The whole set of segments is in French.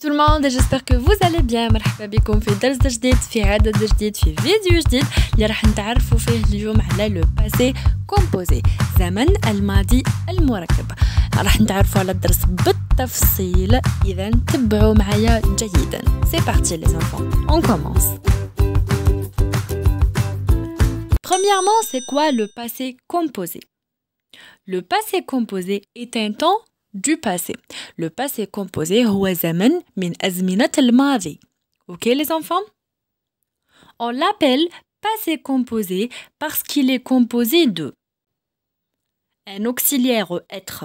tout le monde j'espère que vous allez bien مرحبا بكم في درس جديد في عدد جديد في فيديو جديد اللي راح نتعرفوا فيه اليوم على لو باسي كومبوزي زمن الماضي المركب راح نتعرفوا على الدرس بالتفصيل اذا تبعوا معايا جيدا C'est parti les enfants, on commence Premièrement, c'est quoi le passé composé Le passé composé est un temps du passé. Le passé composé est un من OK les enfants On l'appelle passé composé parce qu'il est composé de un auxiliaire être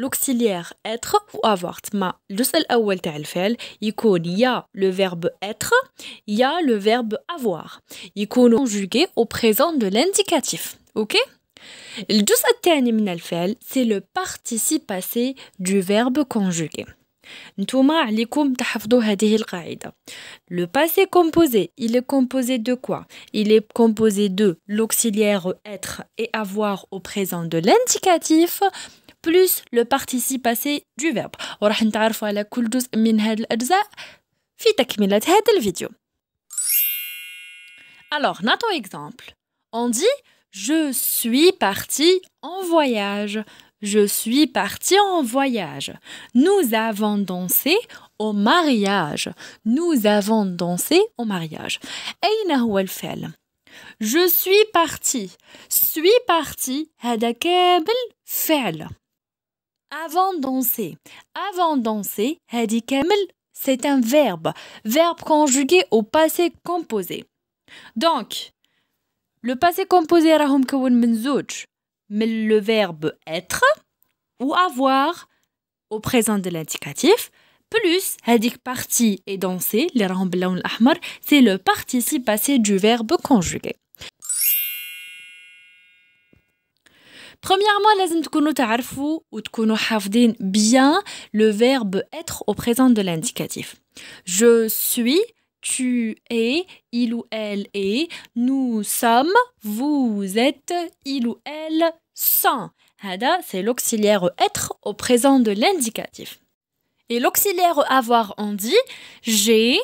l'auxiliaire être ou avoir ma le seul تاع il y a le verbe être il y a le verbe avoir il conjugué au présent de l'indicatif OK Le deuxième c'est le participe passé du verbe conjugué Le passé composé, il est composé de quoi Il est composé de l'auxiliaire être et avoir au présent de l'indicatif plus le participe passé du verbe. va va على Alors, exemple. On dit je suis parti en voyage. Je suis parti en voyage. Nous avons dansé au mariage. Nous avons dansé au mariage. Je suis parti. Suis parti hada kamel fait avant danser. Avant danser, c'est un verbe. Verbe conjugué au passé composé. Donc, le passé composé est mais le verbe être ou avoir au présent de l'indicatif plus Hadik partie et danser c'est le participe passé du verbe conjugué. Premièrement, لازم تكونوا ou وتكونوا حافظين bien le verbe être au présent de l'indicatif. Je suis, tu es, il ou elle est, nous sommes, vous êtes, il ou elle sont. Hada, c'est l'auxiliaire être au présent de l'indicatif. Et l'auxiliaire avoir, on dit j'ai,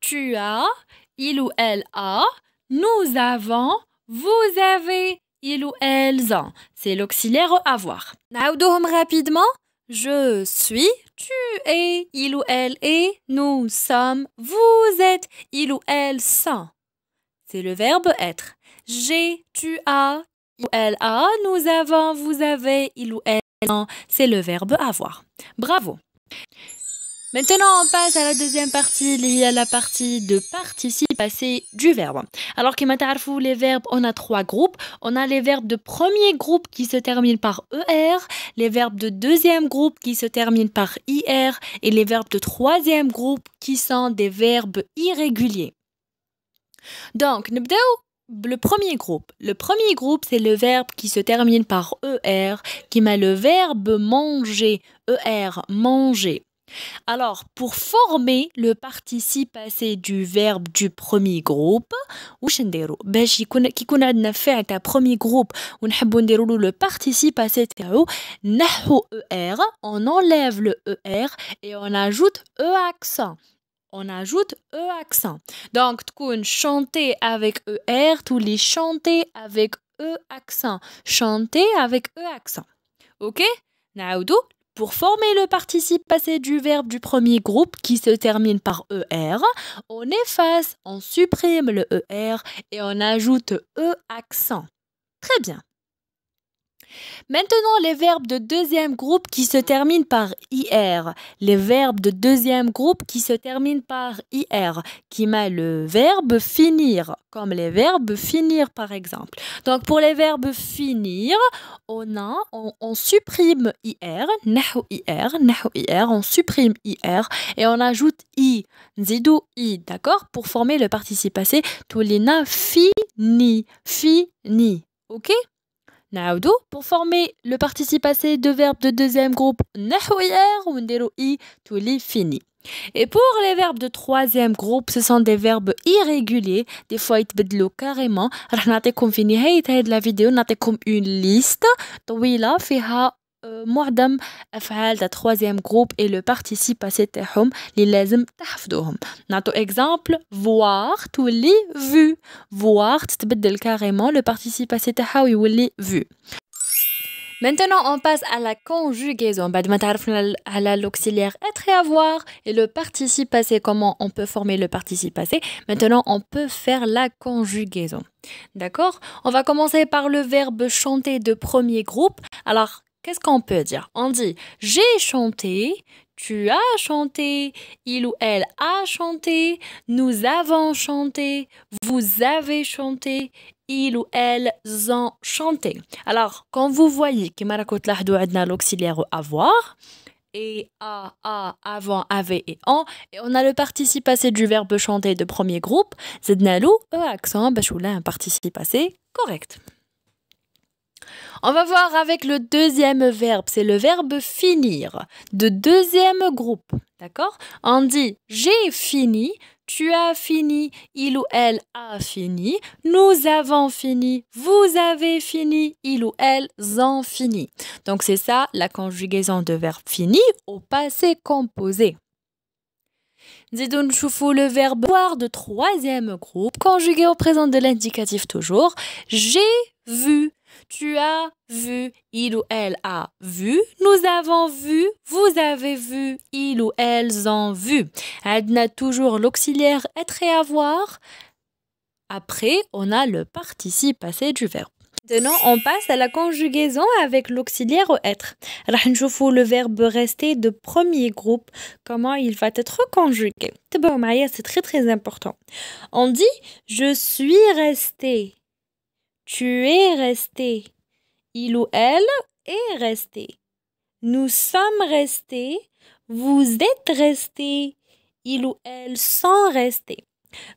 tu as, il ou elle a, nous avons, vous avez. Il ou elle en. C'est l'auxiliaire avoir. Naudouhom rapidement. Je suis, tu es, il ou elle est, nous sommes, vous êtes, il ou elle sont. C'est le verbe être. J'ai, tu as, il ou elle a, nous avons, vous avez, il ou elle en. C'est le verbe avoir. Bravo. Maintenant, on passe à la deuxième partie liée à la partie de participe passé du verbe. Alors que fou les verbes, on a trois groupes. On a les verbes de premier groupe qui se terminent par ER, les verbes de deuxième groupe qui se terminent par IR et les verbes de troisième groupe qui sont des verbes irréguliers. Donc, nous le premier groupe. Le premier groupe, c'est le verbe qui se termine par ER, qui met le verbe manger. ER, manger. Alors, pour former le participe passé du verbe du premier groupe, واش نديرو باش يكون كي عندنا فعل تاع premier groupe ونحبو نديرو له le participe passé تاعو er, on enlève le er et on ajoute e accent. On ajoute e accent. Donc, تكون chanter avec er, tous les chanter avec e accent, chanter avec e accent. OK pour former le participe passé du verbe du premier groupe qui se termine par ER, on efface, on supprime le ER et on ajoute E accent. Très bien. Maintenant, les verbes de deuxième groupe qui se terminent par IR. Les verbes de deuxième groupe qui se terminent par IR, qui m'a le verbe finir, comme les verbes finir par exemple. Donc pour les verbes finir, on, a, on, supprime IR, IR, IR, on supprime IR et on ajoute I, zidou I, d'accord Pour former le participe passé, ni »,« fini, fini, ok نعاودو pour former le participe passé de verbes de deuxième groupe ou ونديرو i fini et pour les verbes de troisième groupe, ce sont des verbes irréguliers. Des fois, ils se carrément. vidéo, la vidéo' comme une liste. معظم افعال تاع et le participe passé بارتيسيب باسي تاعهم اللي لازم تحفظوهم نعطو exemple, voir تولي vu voir تتبدل carrément le participe passé تاعها ويولي vu Maintenant, on passe à la conjugaison. بعد ما l'auxiliaire être et avoir et le participe passé, comment on peut former le participe passé. Maintenant, on peut faire la conjugaison. D'accord On va commencer par le verbe chanter de premier groupe. Alors, Qu'est-ce qu'on peut dire On dit j'ai chanté, tu as chanté, il ou elle a chanté, nous avons chanté, vous avez chanté, il ou elle ont chanté. Alors, quand vous voyez que Marakot Lahdou a l'auxiliaire avoir, et a, a, avant, avait et en, et on a le participe passé du verbe chanter de premier groupe, Zednalou, e accent, bachoula, un participe passé correct. On va voir avec le deuxième verbe, c'est le verbe finir, de deuxième groupe, d'accord On dit j'ai fini, tu as fini, il ou elle a fini, nous avons fini, vous avez fini, il ou elle ont fini. Donc c'est ça la conjugaison de verbe fini au passé composé. choufou, le verbe voir de troisième groupe, conjugué au présent de l'indicatif toujours. J'ai vu, tu as vu, il ou elle a vu. Nous avons vu, vous avez vu, il ou elles ont vu. Adna toujours l'auxiliaire être et avoir. Après, on a le participe passé du verbe. Maintenant, on passe à la conjugaison avec l'auxiliaire être. vous le verbe rester de premier groupe, comment il va être conjugué. C'est très très important. On dit je suis resté tu es resté. Il ou elle est resté. Nous sommes restés. Vous êtes restés. Il ou elle sont restés.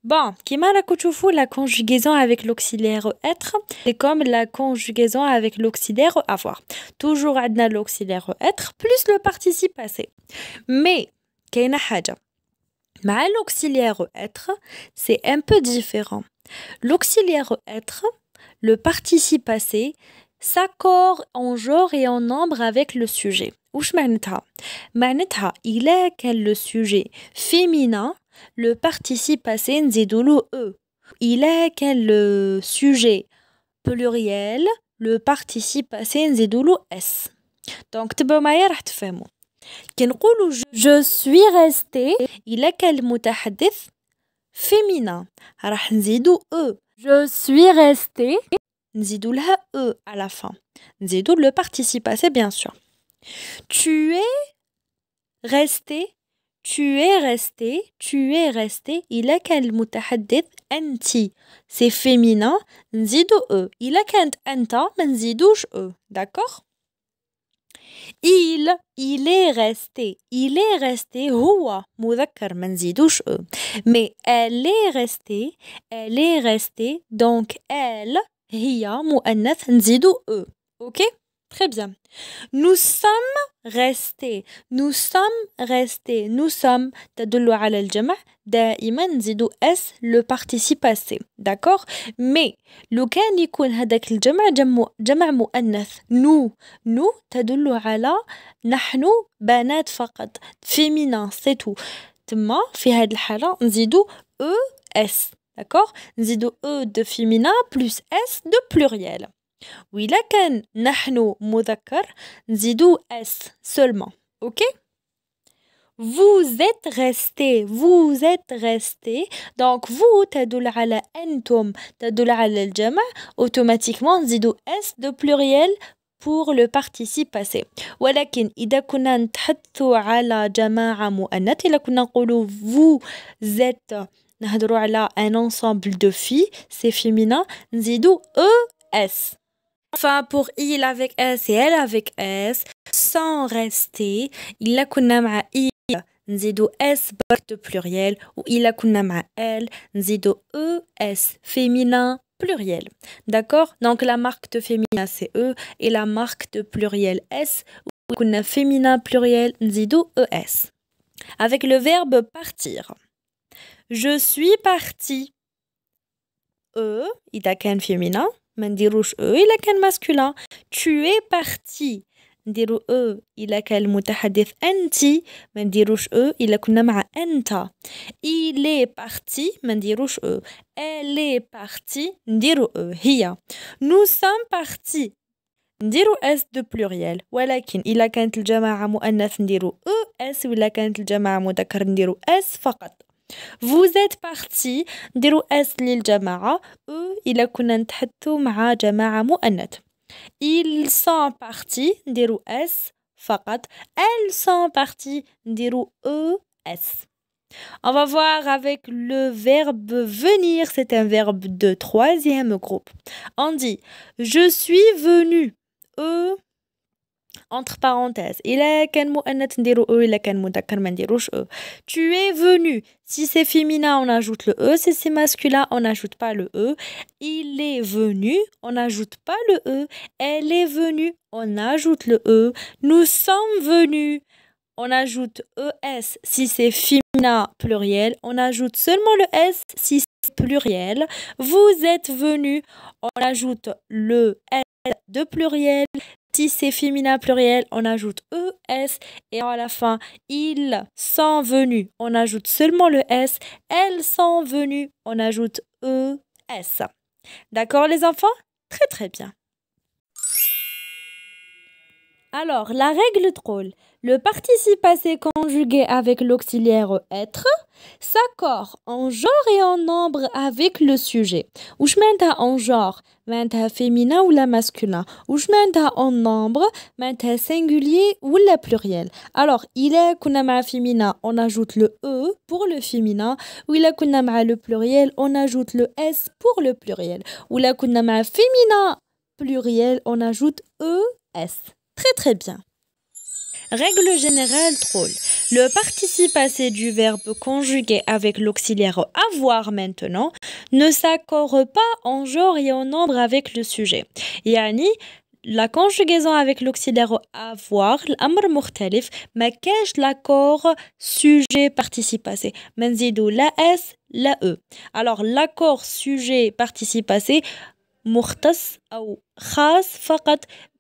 Bon, Kimara Kuchufu, la conjugaison avec l'auxiliaire être, c'est comme la conjugaison avec l'auxiliaire avoir. Toujours adna l'auxiliaire être plus le participe passé. Mais, Kaina Haja, l'auxiliaire être, c'est un peu différent. L'auxiliaire être, le participe passé s'accorde en genre et en nombre avec le sujet. Ushmanta. Maneta, il est quel le sujet féminin, le participe passé nzidulu e. Il est quel le sujet pluriel, le participe passé nzidulu s. Donc, tu peux m'aider à te dit « Je suis restée. Il est quel le féminin. Rahnzidou e. Je suis resté Nzidou le E à la fin. Nzidou le participe c'est bien sûr. Tu es resté. Tu es resté. Tu es resté. Il a qu'un mutahaddid anti. C'est féminin. Nzidou E. Il a qu'un anta, mais E. D'accord il, il est resté. Il est resté. Houa, moudakkar, manzidouche e. Mais elle est restée. Elle est restée. Donc elle, hiya, mouannath, nzidou e. Ok? Très bien. Nous sommes restés. Nous sommes restés. Nous sommes. le al s », le participe passé. D'accord Mais لو كان Nous هذاك Nous nu. nous nous nous ala, nous Nous فقط féminin c'est tout. tma, Nous nzidou e s. D'accord Nzidou E de féminin plus S de pluriel. وإلا كان نحن مذكر نزيدو s » seulement. OK Vous êtes resté, vous êtes resté. Donc vous تدل على تدل على الجمع. Automatiquement نزيدو s de pluriel pour le participe passé. ولكن إذا كنا على جماعة مؤنث vous êtes نهضروا على un ensemble de filles, c'est féminin, نزيدو e s ». Enfin, pour il avec S et elle avec S, sans rester, il a kunama ma i, nzido S, pluriel, ou il a kunama elle, nzido E, S, féminin, pluriel. D'accord Donc la marque de féminin, c'est E, et la marque de pluriel, S, ou a féminin, pluriel, nzido ES. Avec le verbe partir. Je suis parti. E, qu'un féminin. ما نديروش او الا كان ماسكولين tu es parti نديرو او الا كان المتحدث انت ما نديروش او الا كنا مع انت il est parti ما نديروش او elle est partie نديرو او هي nous sommes partis نديرو اس دو بلوريال ولكن الا كانت الجماعه مؤنث نديرو او اس ولا كانت الجماعه مذكر نديرو اس فقط Vous êtes parti, dirou S l'île jamara il a Ils sont partis, dirou S, Elles sont parties, E, On va voir avec le verbe venir, c'est un verbe de troisième groupe. On dit je suis venu, E, entre parenthèses e, e. tu es venu si c'est féminin on ajoute le e si c'est masculin on n'ajoute pas le e il est venu on n'ajoute pas le e elle est venue on ajoute le e nous sommes venus on ajoute ES si c'est féminin pluriel, on ajoute seulement le S si c'est pluriel. Vous êtes venu, on ajoute le S de pluriel si c'est féminin pluriel, on ajoute ES et à la fin, ils sont venus, on ajoute seulement le S. Elles sont venues, on ajoute ES. D'accord les enfants Très très bien. Alors, la règle drôle. Le participe passé conjugué avec l'auxiliaire être s'accorde en genre et en nombre avec le sujet. Ousmenta en genre, menta féminin ou la masculin. Ousmenta en nombre, menta singulier ou la pluriel. Alors, il est kunama féminin, on ajoute le e pour le féminin. Ou il est kunama le pluriel, on ajoute le s pour le pluriel. Ou la kunama féminin pluriel, on ajoute e, s. Très très bien. Règle générale troll. Le participe passé du verbe conjugué avec l'auxiliaire avoir maintenant ne s'accorde pas en genre et en nombre avec le sujet. Yani, la conjugaison avec l'auxiliaire avoir, l'amr mais ma cache l'accord sujet participe passé. Menzidou la S, la E. Alors l'accord sujet participe passé ou « ou خاص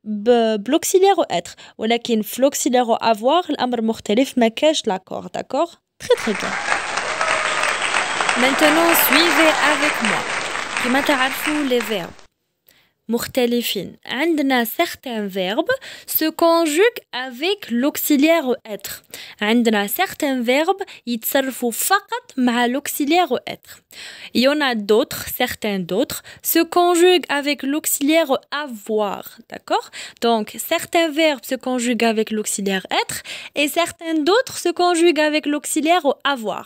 Bloquer être, ou bien flouquer ou avoir l'amer mortelif D'accord, d'accord. Très très bien. Maintenant, suivez avec moi. Je m'attarde sur les verbes. مختلفين عندنا certains verbes se conjuguent avec l'auxiliaire être certains verbes l'auxiliaire être il y en a d'autres certains d'autres se conjuguent avec l'auxiliaire avoir d'accord donc certains verbes se conjuguent avec l'auxiliaire être et certains d'autres se conjuguent avec l'auxiliaire avoir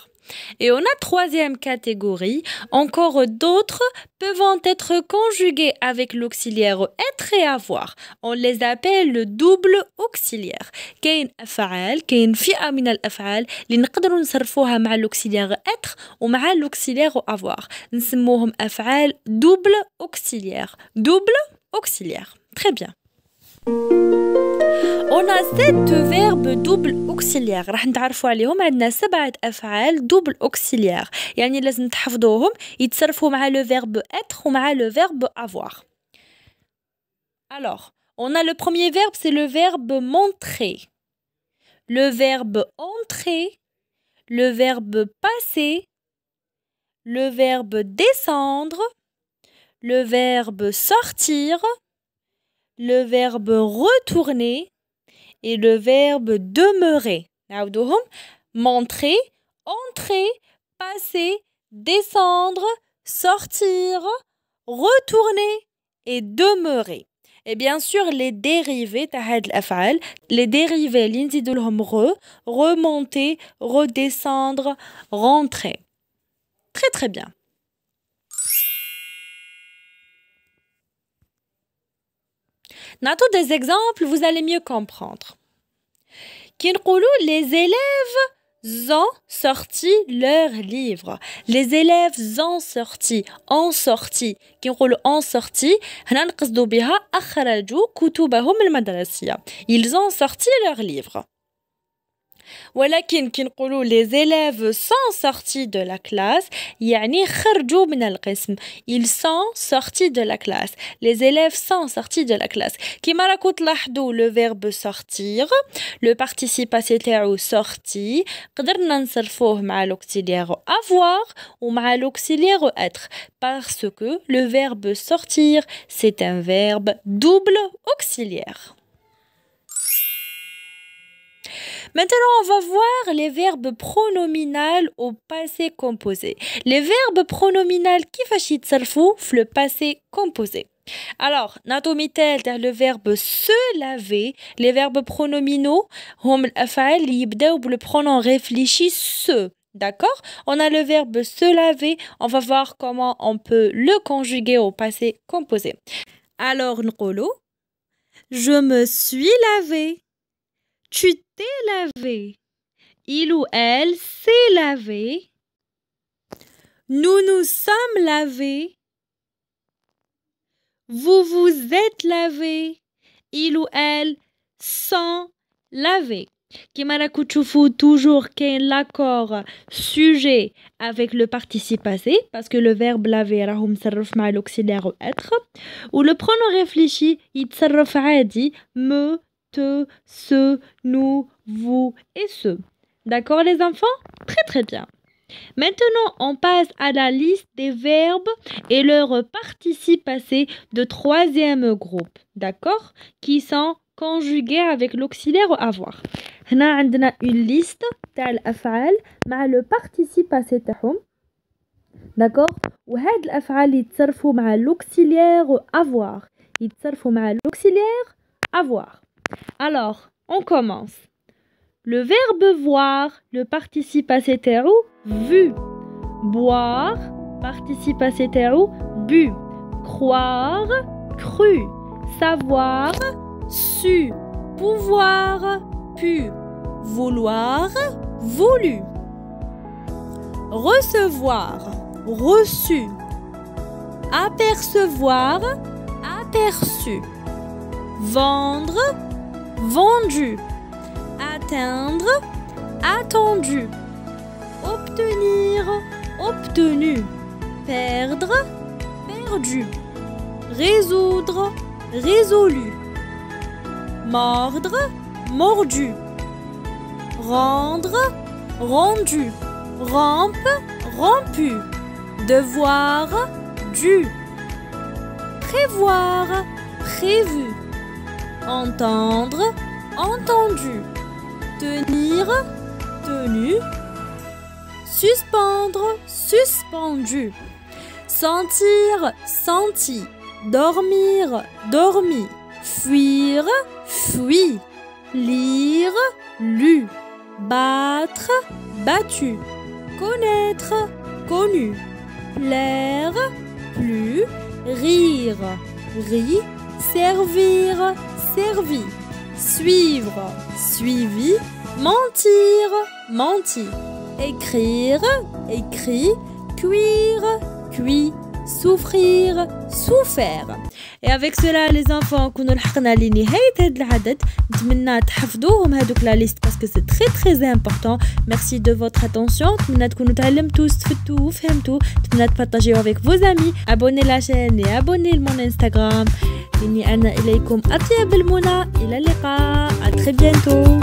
et on a troisième catégorie, encore d'autres peuvent être conjugués avec l'auxiliaire être et avoir. On les appelle le double auxiliaire. كاين أفعال fi'a min al-af'al li نقدروا نصرفوها مع l'auxiliaire être ومع l'auxiliaire avoir. نسموهم af'al double auxiliaire. Double auxiliaire. Très bien. On a sept verbes double auxiliaires راح نتعرفوا عليهم عندنا double auxiliaires يعني لازم تحفظوهم يتصرفوا مع le verbe être ومع le verbe avoir Alors, on a le premier verbe, c'est le verbe montrer. Le verbe entrer, le verbe passer, le verbe descendre, le verbe sortir, le verbe retourner, et le verbe demeurer. montrer, entrer, passer, descendre, sortir, retourner et demeurer. Et bien sûr, les dérivés, les dérivés, l'indidulhum re, remonter, redescendre, rentrer. Très très bien. tous des exemples vous allez mieux comprendre les élèves ont sorti leur livre. Les élèves ont sorti, ont sorti. Qui ont sorti, Ils ont sorti leurs livres sont élèves sont sortis de la classe دو classe. ils sont sortis de la classe les élèves sont sortis de la classe qui راكو تلاحظوا le verbe sortir le participe passé تاعو sorti l'auxiliaire avoir ou à l'auxiliaire être parce que le verbe sortir c'est un verbe double auxiliaire Maintenant, on va voir les verbes pronominales au passé composé. Les verbes pronominaux qui fâchent le passé composé. Alors, on a le verbe se laver, les verbes pronominaux هم hum, le pronom réfléchi se. D'accord On a le verbe se laver, on va voir comment on peut le conjuguer au passé composé. Alors, je me suis lavé. Tu lavé. Il ou elle s'est lavé. Nous nous sommes lavés. Vous vous êtes lavé. Il ou elle s'en lavé. Kimara Kuchufu, toujours qu'un accord sujet avec le participe passé, parce que le verbe laver, rahum sarraf ma être, ou le pronom réfléchi, it sarraf me te, ce, nous, vous et ce. D'accord les enfants Très très bien. Maintenant, on passe à la liste des verbes et leurs participes passés de troisième groupe, d'accord Qui sont conjugués avec l'auxiliaire avoir. On a une liste تاع afal مع le participe passé تاعهم داكوغ وهاد الافعال يتصرفوا مع l'auxiliaire avoir يتصرفوا avec l'auxiliaire avoir alors, on commence. Le verbe voir, le participe passé vu. Boire, participe passé bu. Croire, cru. Savoir, su. Pouvoir, pu. Vouloir, voulu. Recevoir, reçu. Apercevoir, aperçu. Vendre, vendu, atteindre, attendu, obtenir, obtenu, perdre, perdu, résoudre, résolu, mordre, mordu, rendre, rendu, rampe, rompu, devoir, dû, prévoir, prévu. Entendre, entendu. Tenir, tenu. Suspendre, suspendu. Sentir, senti. Dormir, dormi. Fuir, fui. Lire, lu. Battre, battu. Connaître, connu. Plaire, plu. Rire, ri. Servir, servi. Suivre, suivi. Mentir, menti. Écrire, écrit. Cuire, cuit. Souffrir, souffrir. Et avec cela, les enfants, quand nous prenons les nihayet des lehdet, tout le monde a préféré qu'on fasse la liste parce que c'est très très important. Merci de votre attention. Tout le monde, nous apprenons tous, fait tout, fait tout. Tout partagez avec vos amis, abonnez la chaîne et abonnez mon Instagram. Iny ala ilaykom atiyya bill muna ilalika. À très bientôt.